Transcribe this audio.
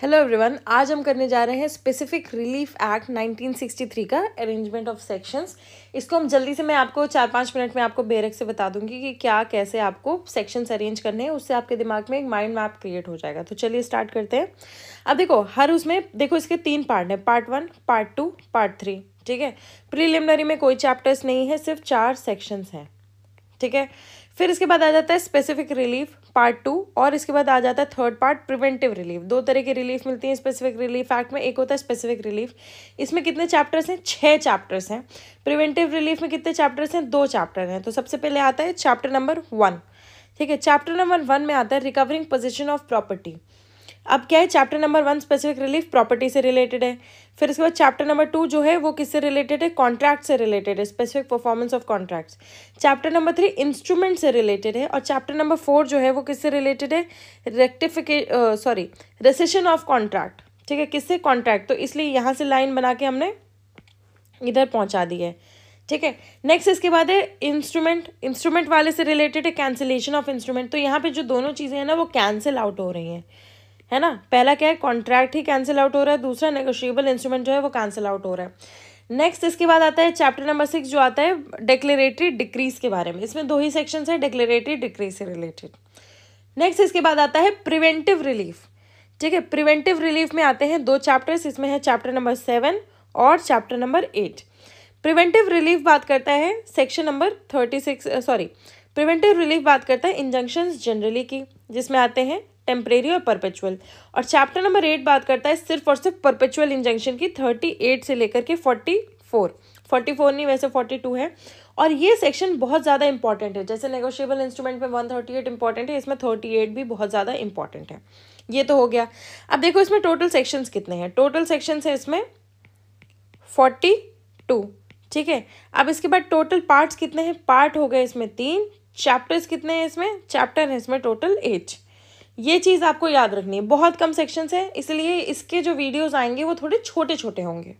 hello everyone आज हम करने जा रहे हैं स्पेसिफिक रिलीफ एक्ट 1963 का अरेंजमेंट ऑफ सेक्शंस इसको हम जल्दी से मैं आपको चार पाँच मिनट में आपको बेरक से बता दूंगी कि क्या कैसे आपको सेक्शंस अरेंज करने हैं उससे आपके दिमाग में एक माइंड मैप क्रिएट हो जाएगा तो चलिए स्टार्ट करते हैं अब देखो हर उसमें देखो इसके तीन पार्ट हैं part one part two part three ठीक है प्रिलिमिनरी में कोई चैप्टर्स नहीं है सिर्फ चार सेक्शंस हैं ठीक है फिर इसके बाद आ जाता है स्पेसिफिक रिलीफ पार्ट टू और इसके बाद आ जाता है थर्ड पार्ट प्रिवेंटिव रिलीफ दो तरह की रिलीफ मिलती है स्पेसिफिक रिलीफ एक्ट में एक होता है स्पेसिफिक रिलीफ इसमें कितने चैप्टर्स हैं छः चैप्टर्स हैं प्रिवेंटिव रिलीफ में कितने चैप्टर्स हैं दो चैप्टर हैं तो सबसे पहले आता है चैप्टर नंबर वन ठीक है चैप्टर नंबर वन में आता है रिकवरिंग पोजिशन ऑफ प्रॉपर्टी अब क्या है chapter number one specific relief property से रिलेटेड है फिर इसके बाद चैप्टर नंबर टू जो है वो किससे रिलेटेड है कॉन्ट्रैक्ट से रिलेटेड है specific performance of contracts chapter number three instrument से रिलेटेड है और चैप्टर नंबर फोर जो है वो किससे रिलेटेड है रेक्टिफिके सॉरी रेसेशन ऑफ कॉन्ट्रैक्ट ठीक है किससे कॉन्ट्रैक्ट तो इसलिए यहाँ से लाइन बना के हमने इधर पहुँचा दी है ठीक है नेक्स्ट इसके बाद है इंस्ट्रूमेंट इंस्ट्रूमेंट वाले से रिलेटेड है कैंसिलेशन ऑफ इंस्ट्रूमेंट तो यहाँ पे जो दोनों चीज़ें हैं ना वो कैंसिल आउट हो रही हैं है ना पहला क्या है कॉन्ट्रैक्ट ही कैंसिल आउट हो रहा है दूसरा नेगोशिएबल इंस्ट्रूमेंट जो है वो कैंसिल आउट हो रहा है नेक्स्ट इसके बाद आता है चैप्टर नंबर सिक्स जो आता है डिक्लेरेटरी डिक्रीज के बारे में इसमें दो ही सेक्शन है डिक्लेरेटरी डिक्रीज से रिलेटेड नेक्स्ट इसके बाद आता है प्रिवेंटिव रिलीफ ठीक है प्रिवेंटिव रिलीफ में आते हैं दो चैप्टर्स इसमें है चैप्टर नंबर सेवन और chapter number eight preventive relief बात करता है section number thirty six sorry preventive relief बात करता है इंजंक्शंस जनरली की जिसमें आते हैं टेम्परेरी और परपेचुअल और चैप्टर नंबर एट बात करता है सिर्फ और सिर्फ परपेचुअल इंजंक्शन की थर्टी एट से लेकर के फोर्टी फोर फोर्टी फोर नहीं वैसे फोर्टी टू है और ये सेक्शन बहुत ज़्यादा इंपॉर्टेंट है जैसे नेगोशियबल इंस्ट्रूमेंट में वन थर्टी एट इंपॉर्टेंट है इसमें थर्टी एट भी बहुत ज़्यादा इंपॉर्टेंट है ये तो हो गया अब देखो इसमें टोटल सेक्शंस कितने हैं टोटल सेक्शंस है इसमें फोर्टी टू ठीक है अब इसके बाद टोटल पार्ट्स कितने हैं पार्ट हो गए इसमें तीन चैप्टर्स कितने हैं इसमें चैप्टर है इसमें टोटल एट ये चीज़ आपको याद रखनी है बहुत कम सेक्शंस है इसलिए इसके जो वीडियोस आएंगे वो थोड़े छोटे छोटे होंगे